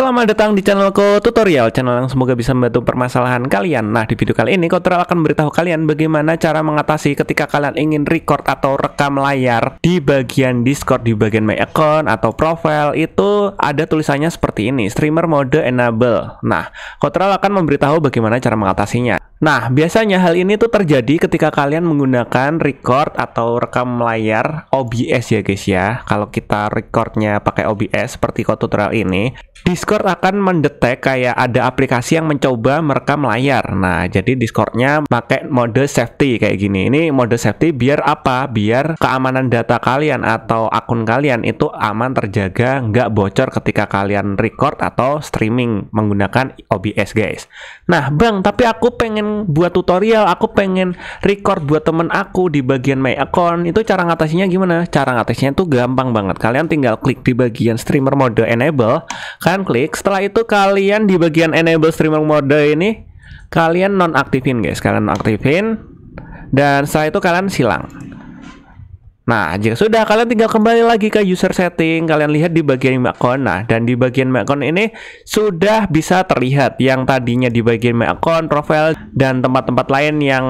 Selamat datang di channelku tutorial, channel yang semoga bisa membantu permasalahan kalian. Nah, di video kali ini tutorial akan memberitahu kalian bagaimana cara mengatasi ketika kalian ingin record atau rekam layar di bagian Discord, di bagian My Account atau Profile itu ada tulisannya seperti ini, streamer mode enable. Nah, tutorial akan memberitahu bagaimana cara mengatasinya. Nah, biasanya hal ini tuh terjadi ketika kalian menggunakan record atau rekam layar OBS ya guys ya. Kalau kita recordnya pakai OBS seperti kode tutorial ini, Discord akan mendetek kayak ada aplikasi yang mencoba merekam layar. Nah, jadi Discordnya pakai mode safety kayak gini. Ini mode safety biar apa? Biar keamanan data kalian atau akun kalian itu aman terjaga, nggak bocor ketika kalian record atau streaming menggunakan OBS guys. Nah, Bang, tapi aku pengen buat tutorial, aku pengen record buat temen aku di bagian my account, itu cara ngatasinya gimana? Cara ngatasinya tuh gampang banget. Kalian tinggal klik di bagian streamer mode enable, kan klik. Setelah itu kalian di bagian enable streamer mode ini kalian nonaktifin guys, kalian nonaktifin dan setelah itu kalian silang. Nah, jika sudah kalian tinggal kembali lagi ke user setting, kalian lihat di bagian account. Nah, dan di bagian account ini sudah bisa terlihat yang tadinya di bagian account, profile dan tempat-tempat lain yang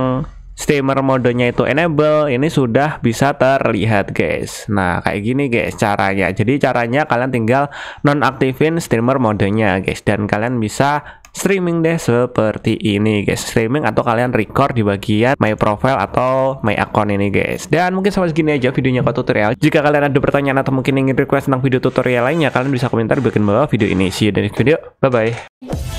steamer modenya itu enable ini sudah bisa terlihat guys nah kayak gini guys caranya jadi caranya kalian tinggal nonaktifin steamer modenya guys dan kalian bisa streaming deh seperti ini guys streaming atau kalian record di bagian my profile atau my account ini guys dan mungkin sampai segini aja videonya kok tutorial jika kalian ada pertanyaan atau mungkin ingin request tentang video tutorial lainnya kalian bisa komentar di bagian bawah video ini see you the next video bye bye